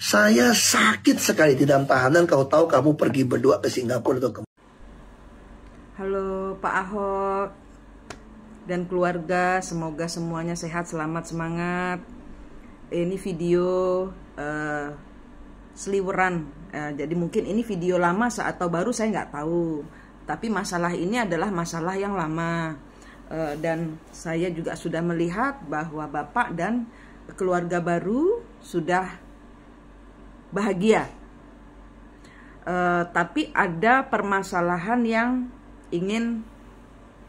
Saya sakit sekali di tidak tahanan kau tahu kamu pergi berdua ke Singapura atau ke Halo Pak Ahok dan keluarga, semoga semuanya sehat, selamat, semangat. Ini video uh, seliweran, uh, jadi mungkin ini video lama atau baru saya nggak tahu. Tapi masalah ini adalah masalah yang lama uh, dan saya juga sudah melihat bahwa bapak dan keluarga baru sudah bahagia. E, tapi ada permasalahan yang ingin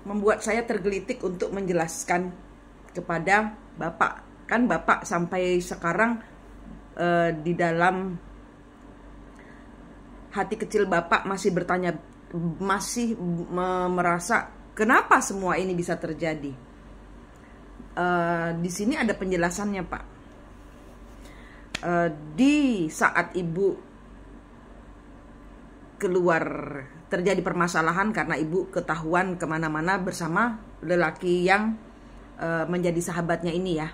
membuat saya tergelitik untuk menjelaskan kepada Bapak. Kan Bapak sampai sekarang e, di dalam hati kecil Bapak masih bertanya masih merasa kenapa semua ini bisa terjadi. Uh, di sini ada penjelasannya Pak. Eh, di saat ibu keluar terjadi permasalahan karena ibu ketahuan kemana-mana bersama lelaki yang uh, menjadi sahabatnya ini ya.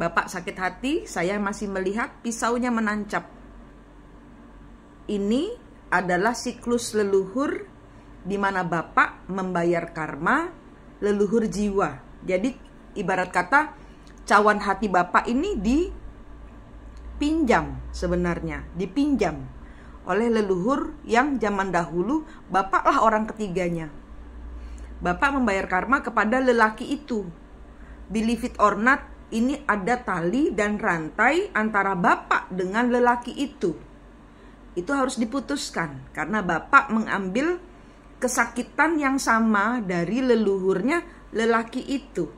Bapak sakit hati, saya masih melihat pisaunya menancap. Ini adalah siklus leluhur di mana Bapak membayar karma leluhur jiwa. Jadi ibarat kata cawan hati Bapak ini dipinjam sebenarnya, dipinjam oleh leluhur yang zaman dahulu bapaklah orang ketiganya. Bapak membayar karma kepada lelaki itu. Believe it or not, ini ada tali dan rantai antara bapak dengan lelaki itu. Itu harus diputuskan karena bapak mengambil kesakitan yang sama dari leluhurnya lelaki itu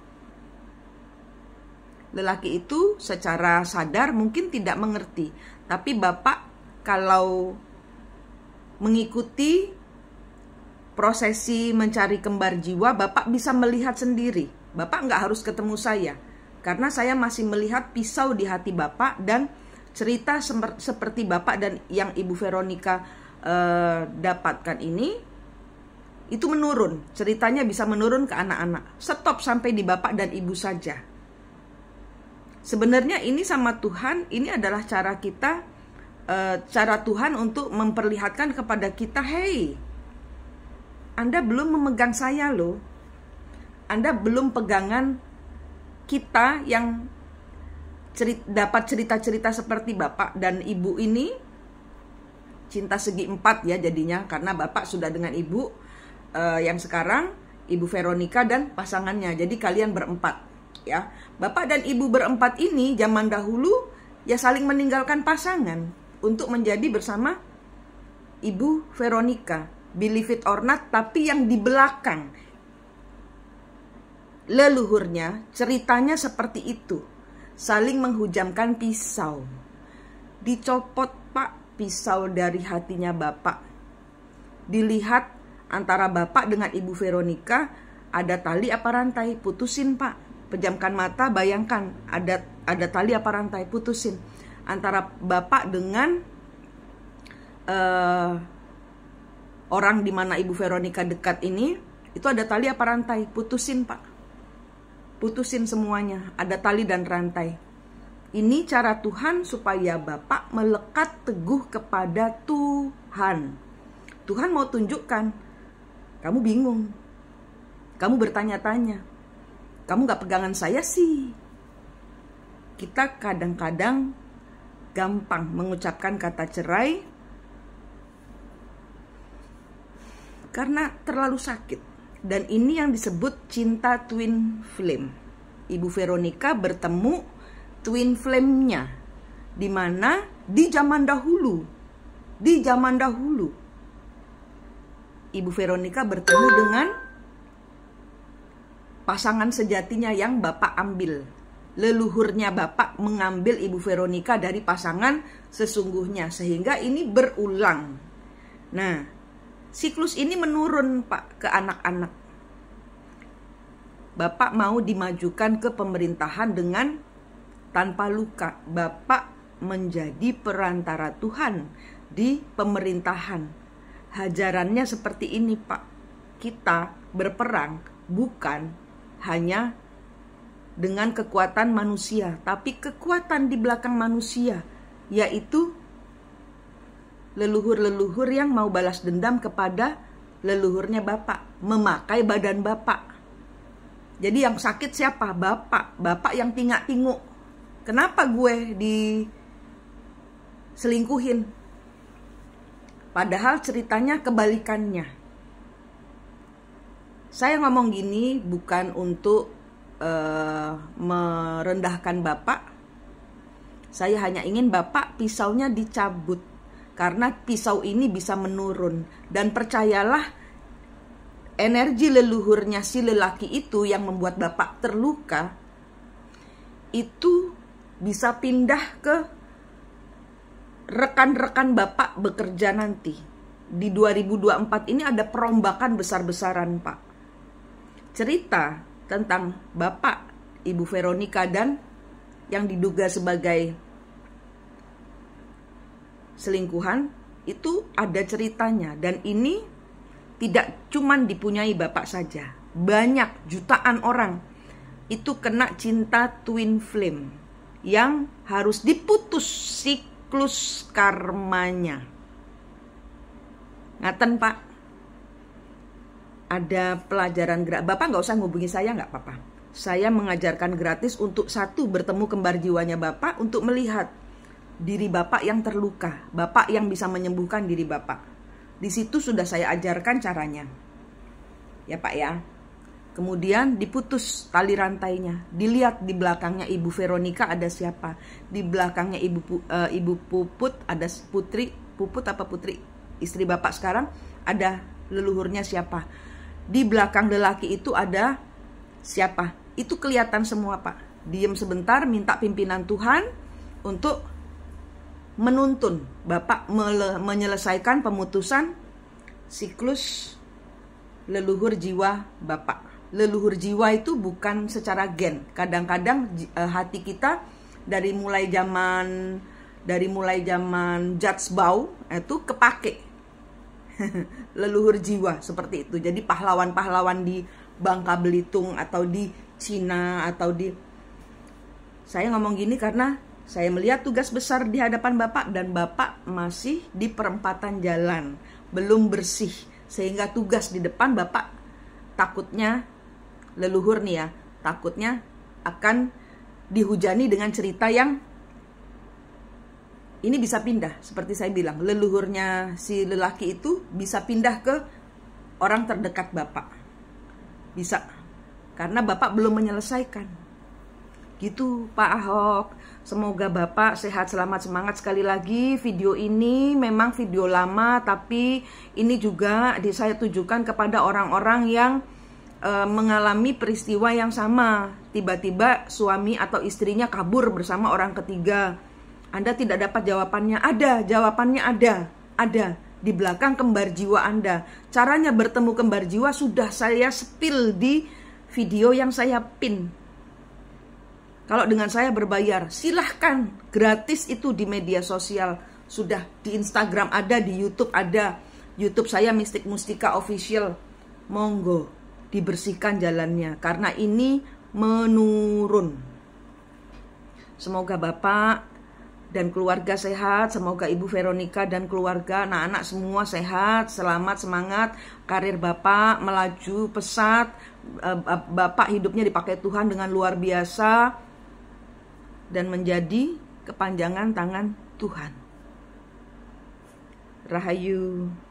lelaki itu secara sadar mungkin tidak mengerti, tapi bapak kalau mengikuti prosesi mencari kembar jiwa, bapak bisa melihat sendiri. Bapak nggak harus ketemu saya, karena saya masih melihat pisau di hati bapak dan cerita seperti bapak dan yang ibu Veronica eh, dapatkan ini itu menurun ceritanya bisa menurun ke anak-anak stop sampai di bapak dan ibu saja Sebenarnya ini sama Tuhan, ini adalah cara kita, eh, cara Tuhan untuk memperlihatkan kepada kita, hey, Anda belum memegang saya loh. Anda belum pegangan kita yang cerita, dapat cerita-cerita seperti Bapak dan Ibu ini. Cinta segi empat ya jadinya, karena Bapak sudah dengan Ibu eh, yang sekarang, Ibu Veronica dan pasangannya. Jadi kalian berempat ya. Bapak dan ibu berempat ini zaman dahulu ya saling meninggalkan pasangan untuk menjadi bersama ibu Veronica. Believe it or not, tapi yang di belakang leluhurnya ceritanya seperti itu. Saling menghujamkan pisau. Dicopot pak pisau dari hatinya bapak. Dilihat antara bapak dengan ibu Veronica ada tali apa rantai, putusin pak pejamkan mata bayangkan ada ada tali apa rantai putusin antara bapak dengan uh, orang di mana ibu Veronica dekat ini itu ada tali apa rantai putusin pak putusin semuanya ada tali dan rantai ini cara Tuhan supaya bapak melekat teguh kepada Tuhan Tuhan mau tunjukkan kamu bingung kamu bertanya-tanya kamu gak pegangan saya sih kita kadang-kadang gampang mengucapkan kata cerai karena terlalu sakit dan ini yang disebut cinta twin flame ibu Veronica bertemu twin flame-nya di mana di zaman dahulu di zaman dahulu ibu Veronica bertemu dengan pasangan sejatinya yang Bapak ambil. Leluhurnya Bapak mengambil Ibu Veronica dari pasangan sesungguhnya sehingga ini berulang. Nah, siklus ini menurun Pak ke anak-anak. Bapak mau dimajukan ke pemerintahan dengan tanpa luka. Bapak menjadi perantara Tuhan di pemerintahan. Hajarannya seperti ini, Pak. Kita berperang bukan hanya dengan kekuatan manusia, tapi kekuatan di belakang manusia yaitu leluhur-leluhur yang mau balas dendam kepada leluhurnya bapak, memakai badan bapak. Jadi yang sakit siapa? Bapak, bapak yang tingak-tinguk. Kenapa gue di selingkuhin? Padahal ceritanya kebalikannya saya ngomong gini bukan untuk uh, merendahkan Bapak. Saya hanya ingin Bapak pisaunya dicabut karena pisau ini bisa menurun dan percayalah energi leluhurnya si lelaki itu yang membuat Bapak terluka itu bisa pindah ke rekan-rekan Bapak bekerja nanti. Di 2024 ini ada perombakan besar-besaran, Pak cerita tentang bapak Ibu Veronica dan yang diduga sebagai selingkuhan itu ada ceritanya dan ini tidak cuman dipunyai bapak saja. Banyak jutaan orang itu kena cinta twin flame yang harus diputus siklus karmanya. Ngaten Pak, ada pelajaran gratis. Bapak nggak usah ngubungi saya nggak apa-apa. Saya mengajarkan gratis untuk satu bertemu kembar jiwanya Bapak untuk melihat diri Bapak yang terluka, Bapak yang bisa menyembuhkan diri Bapak. Di situ sudah saya ajarkan caranya. Ya Pak ya. Kemudian diputus tali rantainya. Dilihat di belakangnya Ibu Veronica ada siapa? Di belakangnya Ibu uh, Ibu Puput ada Putri, Puput apa Putri? Istri Bapak sekarang ada leluhurnya siapa? di belakang lelaki itu ada siapa? Itu kelihatan semua, Pak. Diam sebentar, minta pimpinan Tuhan untuk menuntun Bapak menyelesaikan pemutusan siklus leluhur jiwa Bapak. Leluhur jiwa itu bukan secara gen. Kadang-kadang eh, hati kita dari mulai zaman dari mulai zaman Judge Bau itu kepake leluhur jiwa seperti itu. Jadi pahlawan-pahlawan di Bangka Belitung atau di Cina atau di saya ngomong gini karena saya melihat tugas besar di hadapan Bapak dan Bapak masih di perempatan jalan, belum bersih sehingga tugas di depan Bapak takutnya leluhur nih ya, takutnya akan dihujani dengan cerita yang ini bisa pindah seperti saya bilang leluhurnya si lelaki itu bisa pindah ke orang terdekat bapak bisa karena bapak belum menyelesaikan gitu Pak Ahok semoga bapak sehat selamat semangat sekali lagi video ini memang video lama tapi ini juga saya tujukan kepada orang-orang yang e, mengalami peristiwa yang sama tiba-tiba suami atau istrinya kabur bersama orang ketiga anda tidak dapat jawabannya. Ada, jawabannya ada. Ada di belakang kembar jiwa Anda. Caranya bertemu kembar jiwa sudah saya spill di video yang saya pin. Kalau dengan saya berbayar, silahkan gratis itu di media sosial. Sudah di Instagram ada, di YouTube ada. YouTube saya Mistik Mustika Official. Monggo, dibersihkan jalannya. Karena ini menurun. Semoga Bapak dan keluarga sehat. Semoga Ibu Veronica dan keluarga, anak-anak semua sehat, selamat, semangat. Karir Bapak melaju pesat. Eh, Bapak hidupnya dipakai Tuhan dengan luar biasa dan menjadi kepanjangan tangan Tuhan. Rahayu.